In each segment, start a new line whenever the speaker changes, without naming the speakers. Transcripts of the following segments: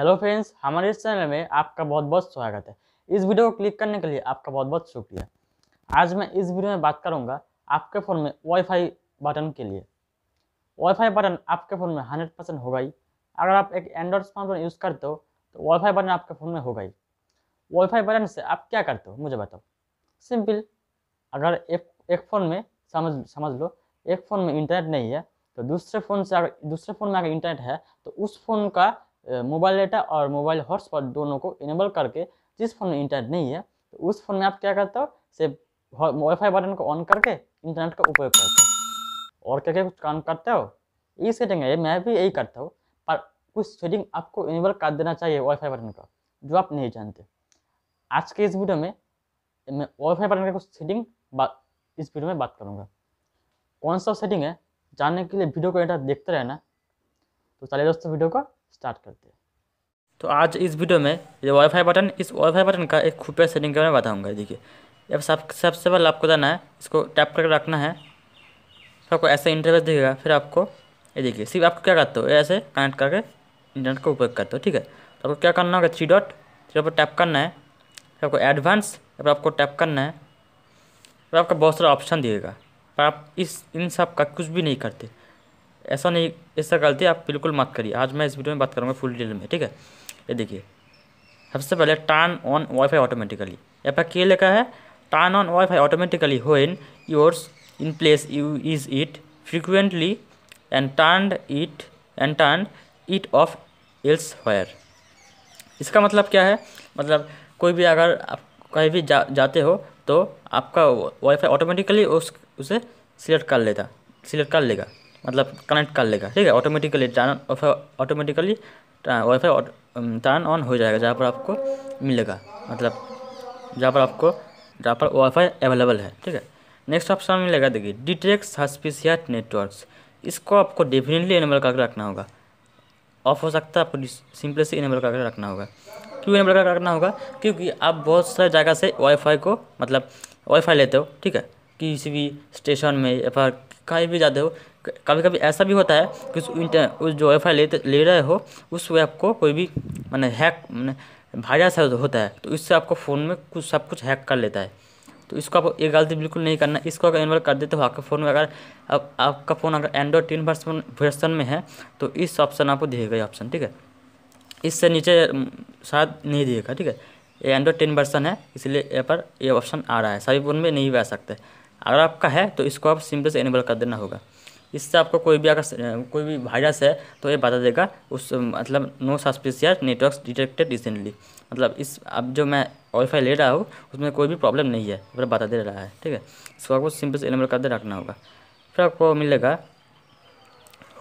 hello friends हमारे इस channel में आपका बहुत बहुत स्वागत है इस वीडियो को क्लिक करने के लिए आपका बहुत बहुत शुक्रिया आज मैं इस वीडियो में बात करूंगा आपके फ़ोन में वाईफाई बटन के लिए वाईफाई बटन आपके फ़ोन में हंड्रेड परसेंट होगा ही अगर आप एक एंड्रॉयड स्मार्टफोन यूज़ करते हो तो वाईफाई बटन आपके फ़ोन में होगा ही वाईफाई बटन से आप क्या करते हो मुझे बताओ सिंपल अगर एक एक फ़ोन में समझ समझ लो एक फ़ोन में इंटरनेट नहीं है तो दूसरे फ़ोन से अगर दूसरे फ़ोन में अगर इंटरनेट है तो उस फ़ोन का मोबाइल डेटा और मोबाइल हॉटस्पॉट दोनों को इनेबल करके जिस फ़ोन में इंटरनेट नहीं है तो उस फ़ोन में आप क्या करते हो से वाईफाई बटन को ऑन करके इंटरनेट का उपयोग करते हो और क्या क्या कुछ काम करते हो ये सेटिंग है मैं भी यही करता हूँ पर कुछ सेटिंग आपको इनेबल कर देना चाहिए वाईफाई बटन का जो आप नहीं जानते आज के इस वीडियो में मैं वाईफाई बटन का कुछ सेटिंग बात इस वीडियो में बात करूँगा कौन सा सेटिंग है जानने के लिए वीडियो को देखते रहना तो चलिए दोस्तों वीडियो का स्टार्ट करते हैं तो आज इस वीडियो में ये वाईफाई बटन इस वाईफाई बटन का एक खुफिया सेटिंग के बारे में बताऊँगा देखिए अब सब सबसे पहले आपको जाना है इसको टैप करके रखना है फिर आपको ऐसे इंटरफेस दिखेगा फिर आपको ये देखिए सिर्फ आपको क्या करते हो ऐसे कनेक्ट करके इंटरनेट का उपयोग करते हो ठीक है तो आपको क्या करना होगा थ्री डॉट फिर आपको टैप करना है फिर आपको एडवांस फिर आपको टैप करना है फिर आपका बहुत सारा ऑप्शन दिएगा पर आप इस इन सब का कुछ भी नहीं करते ऐसा नहीं ऐसा गलती आप बिल्कुल मत करिए आज मैं इस वीडियो में बात करूँगा फुल डिटेल में ठीक है ये देखिए सबसे पहले टर्न ऑन वाईफाई ऑटोमेटिकली यहाँ पर क्या लिखा है turn on wifi automatically when yours in place you is it frequently and turn it and turn it off else where इसका मतलब क्या है मतलब कोई भी अगर आप कहीं भी जा, जाते हो तो आपका वाईफाई ऑटोमेटिकली उस उसे सिलेक्ट कर लेता सिलेक्ट कर लेगा मतलब कनेक्ट कर लेगा ठीक है automatically turn automatically wifi turn on हो जाएगा जहाँ पर आपको मिलेगा मतलब जहाँ पर आपको जहाँ पर वाईफाई अवेलेबल है ठीक है नेक्स्ट ऑप्शन मिलेगा देखिए डिटेक्स सस्पिशियस नेटवर्क्स इसको आपको डेफिनेटली इनेबल करके रखना होगा ऑफ हो सकता है आपको सिंपली से इनेबल करके रखना होगा क्यों इनेबल करके रखना होगा क्योंकि आप बहुत सारे जगह से वाईफाई को मतलब वाईफाई लेते हो ठीक है किसी भी स्टेशन में या फिर कहीं भी जाते हो कभी कभी ऐसा भी होता है कि उस उस जो वाई ले ले रहे हो उस वेब को कोई भी मैंने हैक मैंने वायरस होता है तो इससे आपको फ़ोन में कुछ सब कुछ हैक कर लेता है तो इसको आपको ये गलती बिल्कुल नहीं करना इसको अगर इन्वॉल्व कर देते हो आपके फ़ोन में अगर आप, आपका फ़ोन अगर एंड्रॉयड टेन वर्सन वर्सन में है तो इस ऑप्शन आपको दिएगा ये ऑप्शन ठीक है इससे नीचे शायद नहीं दिएगा ठीक है ये एंड्रॉयड टेन वर्सन है इसलिए यहाँ पर ये ऑप्शन आ रहा है सभी फ़ोन में नहीं भी आ सकते अगर आपका है तो इसको आप सिंपल से इनेबल कर देना होगा इससे आपको कोई भी अगर कोई भी वायरस है तो ये बता देगा उस मतलब no suspicious network detected recently मतलब इस अब जो मैं वाईफाई ले रहा हूँ उसमें कोई भी प्रॉब्लम नहीं है फिर बता दे रहा है ठीक है इसको आपको सिंपल से इनेबल दे रखना होगा फिर आपको मिलेगा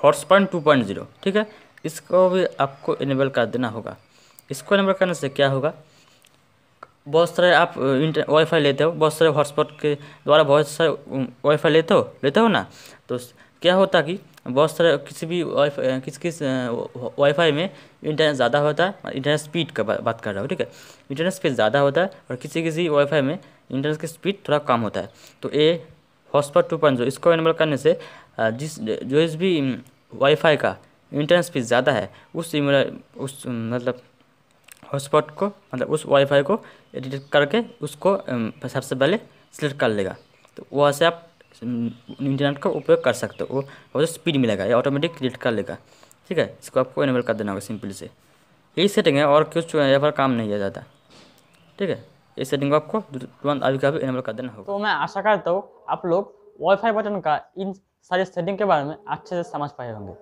हॉटस्पॉट टू पॉइंट जीरो ठीक है इसको भी आपको इनेबल कर देना होगा इसको इनेबल करने से क्या होगा बहुत सारे आप इंटर वाईफाई लेते हो बहुत सारे हॉटस्पॉट के द्वारा बहुत सारे वाईफाई लेते हो लेते हो ना तो क्या होता कि बहुत सारे किसी भी वाई किस किस वाईफाई में इंटरनेट ज़्यादा होता है इंटरनेट स्पीड का बात कर रहा हूँ ठीक है इंटरनेट स्पीड ज़्यादा होता है और किसी किसी वाईफाई में इंटरनेट की स्पीड थोड़ा कम होता है तो ए हॉटस्पॉट टू पॉइंट जो इसको इनेबल करने से जिस जो इस भी वाईफाई का इंटरनेट स्पीड ज़्यादा है उस उस मतलब हॉटस्पॉट को मतलब उस वाईफाई को एडिट करके उसको सबसे पहले सिलेक्ट कर लेगा तो वहाँ से आप इंटरनेट का उपयोग कर सकते हो और स्पीड मिलेगा ये ऑटोमेटिक क्रिएट कर लेगा ठीक है इसको आपको इनेबल कर देना होगा सिंपली से यही सेटिंग है और कुछ यहाँ पर काम नहीं किया जाता ठीक है ये सेटिंग को आपको तुरंत अभी का भी इनेबल कर देना होगा तो मैं आशा करता हूँ आप लोग वाईफाई बटन का इन सारे सेटिंग के बारे में अच्छे से समझ पाए होंगे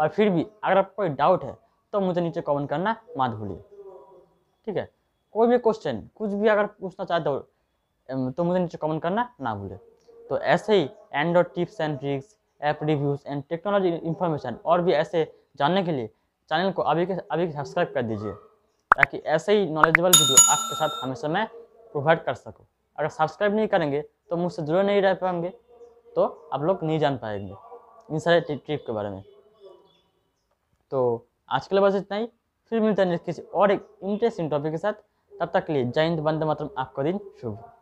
और फिर भी अगर आपको कोई डाउट है तो मुझे नीचे कमेंट करना मत भूलिए ठीक है कोई भी क्वेश्चन कुछ भी अगर पूछना चाहते हो तो मुझे नीचे कमेंट करना ना भूलें तो ऐसे ही Android tips and tricks app reviews and technology information और भी ऐसे जानने के लिए चैनल को अभी के अभी सब्सक्राइब कर दीजिए ताकि ऐसे ही नॉलेजेबल वीडियो आपके साथ हमेशा मैं प्रोवाइड कर सकूँ अगर सब्सक्राइब नहीं करेंगे तो मुझसे जुड़े नहीं रह पाएंगे तो आप लोग नहीं जान पाएंगे इन सारे ट्रिप के बारे में तो आज के लिए बस इतना ही फिर मिलते हैं किसी और एक इंटरेस्टिंग टॉपिक के साथ तब तक के लिए जय हिंद बंद मतलब आपका दिन शुभ